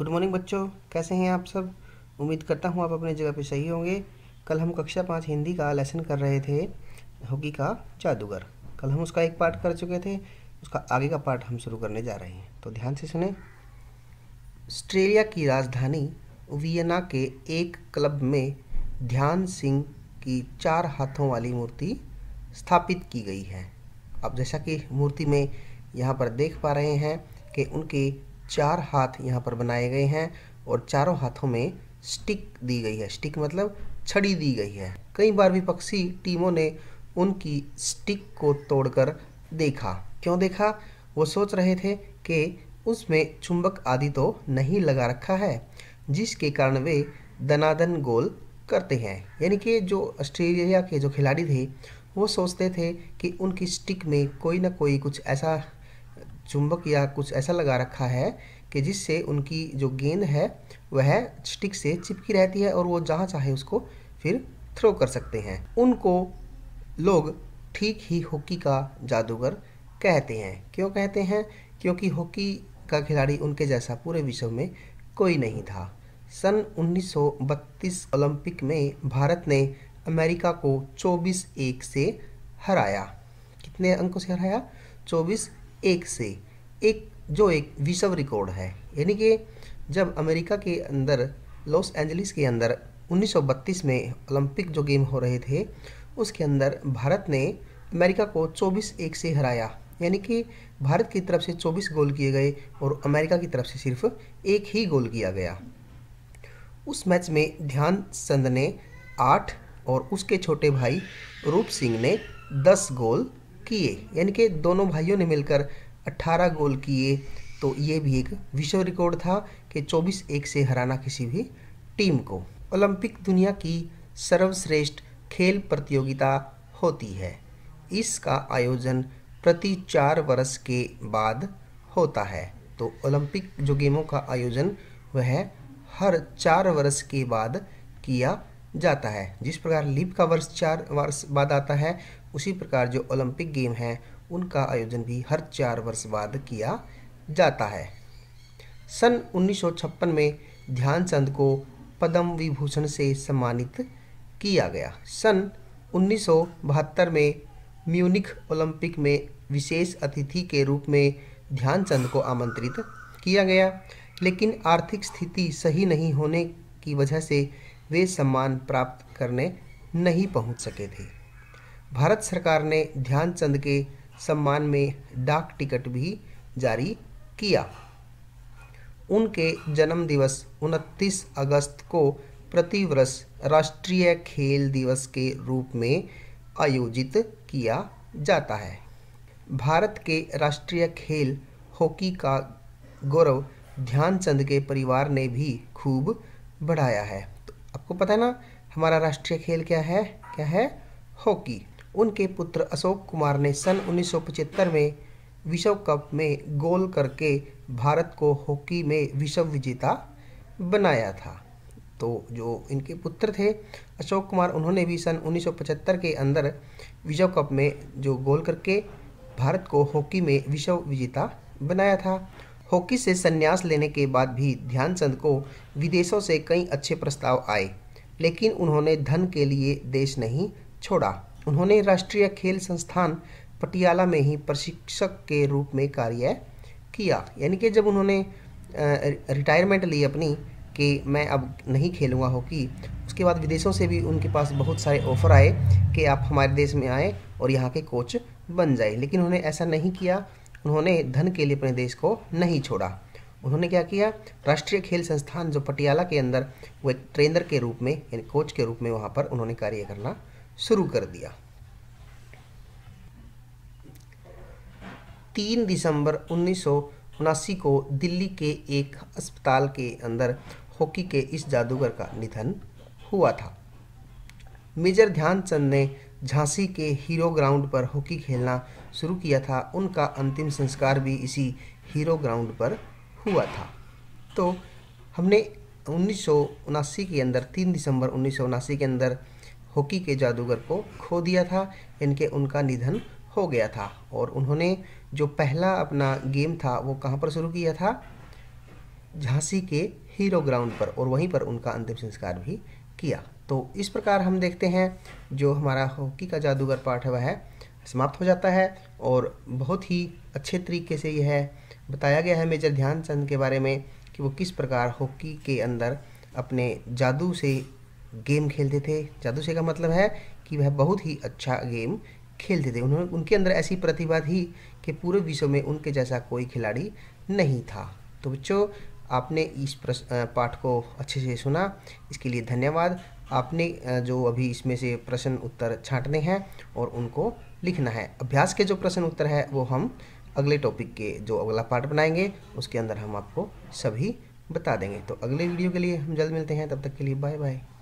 good morning बच्चों कैसे हैं आप सब उम्मीद करता हूँ आप अपने जगह पे सही होंगे कल हम कक्षा पाँच हिंदी का लेसन कर रहे थे हॉकी का जादूगर कल हम उसका एक पार्ट कर चुके थे उसका आगे का पार्ट हम शुरू करने जा रहे हैं तो ध्यान से सुने ऑस्ट्रेलिया की राजधानी वियना के एक क्लब में ध्यान सिंह की चार हाथों वाली मूर्ति स्थापित की गई है अब जैसा कि मूर्ति में यहाँ पर देख पा रहे हैं कि उनके चार हाथ यहाँ पर बनाए गए हैं और चारों हाथों में स्टिक दी गई है स्टिक मतलब छड़ी दी गई है कई बार विपक्षी टीमों ने उनकी स्टिक को तोड़कर देखा क्यों देखा वो सोच रहे थे कि उसमें चुंबक आदि तो नहीं लगा रखा है जिसके कारण वे दनादन गोल करते हैं यानी कि जो ऑस्ट्रेलिया के जो खिलाड़ी थे वो सोचते थे कि उनकी स्टिक में कोई ना कोई कुछ ऐसा चुंबक या कुछ ऐसा लगा रखा है कि जिससे उनकी जो गेंद है वह स्टिक से चिपकी रहती है और वो जहाँ चाहे उसको फिर थ्रो कर सकते हैं उनको लोग ठीक ही हॉकी का जादूगर कहते हैं क्यों कहते हैं क्योंकि हॉकी का खिलाड़ी उनके जैसा पूरे विश्व में कोई नहीं था सन 1932 ओलंपिक में भारत ने अमेरिका को 24 एक से हराया कितने अंकों से हराया 24 एक से एक जो एक विश्व रिकॉर्ड है यानी कि जब अमेरिका के अंदर लॉस एंजलिस के अंदर 1932 में ओलंपिक जो गेम हो रहे थे उसके अंदर भारत ने अमेरिका को 24 एक से हराया यानी कि भारत की तरफ से 24 गोल किए गए और अमेरिका की तरफ से सिर्फ एक ही गोल किया गया उस मैच में ध्यान चंद ने आठ और उसके छोटे भाई रूप सिंह ने दस गोल किए यानी कि दोनों भाइयों ने मिलकर 18 गोल किए तो ये भी एक विश्व रिकॉर्ड था कि 24 एक से हराना किसी भी टीम को ओलंपिक दुनिया की सर्वश्रेष्ठ खेल प्रतियोगिता होती है इसका आयोजन प्रति चार वर्ष के बाद होता है तो ओलंपिक जो गेमों का आयोजन वह हर चार वर्ष के बाद किया जाता है जिस प्रकार लीप का वर्ष चार वर्ष बाद आता है उसी प्रकार जो ओलंपिक गेम हैं उनका आयोजन भी हर चार वर्ष बाद किया जाता है सन 1956 में ध्यानचंद को पद्म विभूषण से सम्मानित किया गया सन 1972 में म्यूनिख ओलंपिक में विशेष अतिथि के रूप में ध्यानचंद को आमंत्रित किया गया लेकिन आर्थिक स्थिति सही नहीं होने की वजह से वे सम्मान प्राप्त करने नहीं पहुंच सके थे भारत सरकार ने ध्यानचंद के सम्मान में डाक टिकट भी जारी किया उनके जन्म दिवस 29 अगस्त को प्रतिवर्ष राष्ट्रीय खेल दिवस के रूप में आयोजित किया जाता है भारत के राष्ट्रीय खेल हॉकी का गौरव ध्यानचंद के परिवार ने भी खूब बढ़ाया है आपको पता है ना हमारा राष्ट्रीय खेल क्या है क्या है हॉकी उनके पुत्र अशोक कुमार ने सन 1975 में विश्व कप में गोल करके भारत को हॉकी में विश्व विजेता बनाया था तो जो इनके पुत्र थे अशोक कुमार उन्होंने भी सन 1975 के अंदर विश्व कप में जो गोल करके भारत को हॉकी में विश्व विजेता बनाया था हॉकी से संन्यास लेने के बाद भी ध्यानचंद को विदेशों से कई अच्छे प्रस्ताव आए लेकिन उन्होंने धन के लिए देश नहीं छोड़ा उन्होंने राष्ट्रीय खेल संस्थान पटियाला में ही प्रशिक्षक के रूप में कार्य किया यानी कि जब उन्होंने रिटायरमेंट ली अपनी कि मैं अब नहीं खेलूँगा हॉकी उसके बाद विदेशों से भी उनके पास बहुत सारे ऑफर आए कि आप हमारे देश में आए और यहाँ के कोच बन जाए लेकिन उन्होंने ऐसा नहीं किया उन्होंने धन के लिए अपने देश को नहीं छोड़ा उन्होंने क्या किया राष्ट्रीय खेल संस्थान जो पटियाला के अंदर वो एक ट्रेनर के रूप में यानी कोच के रूप में वहाँ पर उन्होंने कार्य करना शुरू कर दिया तीन दिसंबर उन्नीस को दिल्ली के एक अस्पताल के अंदर हॉकी के इस जादूगर का निधन हुआ था मेजर ध्यानचंद ने झांसी के हीरो ग्राउंड पर हॉकी खेलना शुरू किया था उनका अंतिम संस्कार भी इसी हीरो ग्राउंड पर हुआ था तो हमने उन्नीस के अंदर तीन दिसंबर उन्नीस के अंदर हॉकी के जादूगर को खो दिया था इनके उनका निधन हो गया था और उन्होंने जो पहला अपना गेम था वो कहाँ पर शुरू किया था झांसी के हीरो ग्राउंड पर और वहीं पर उनका अंतिम संस्कार भी किया तो इस प्रकार हम देखते हैं जो हमारा हॉकी का जादूगर पाठ है वह समाप्त हो जाता है और बहुत ही अच्छे तरीके से यह बताया गया है मेजर ध्यानचंद के बारे में कि वो किस प्रकार हॉकी के अंदर अपने जादू से गेम खेलते थे जादू से का मतलब है कि वह बहुत ही अच्छा गेम खेलते थे उन्होंने उनके अंदर ऐसी प्रतिभा थी कि पूरे विश्व में उनके जैसा कोई खिलाड़ी नहीं था तो बच्चों आपने इस पाठ को अच्छे से सुना इसके लिए धन्यवाद आपने जो अभी इसमें से प्रश्न उत्तर छाँटने हैं और उनको लिखना है अभ्यास के जो प्रश्न उत्तर है वो हम अगले टॉपिक के जो अगला पार्ट बनाएंगे उसके अंदर हम आपको सभी बता देंगे तो अगले वीडियो के लिए हम जल्द मिलते हैं तब तक के लिए बाय बाय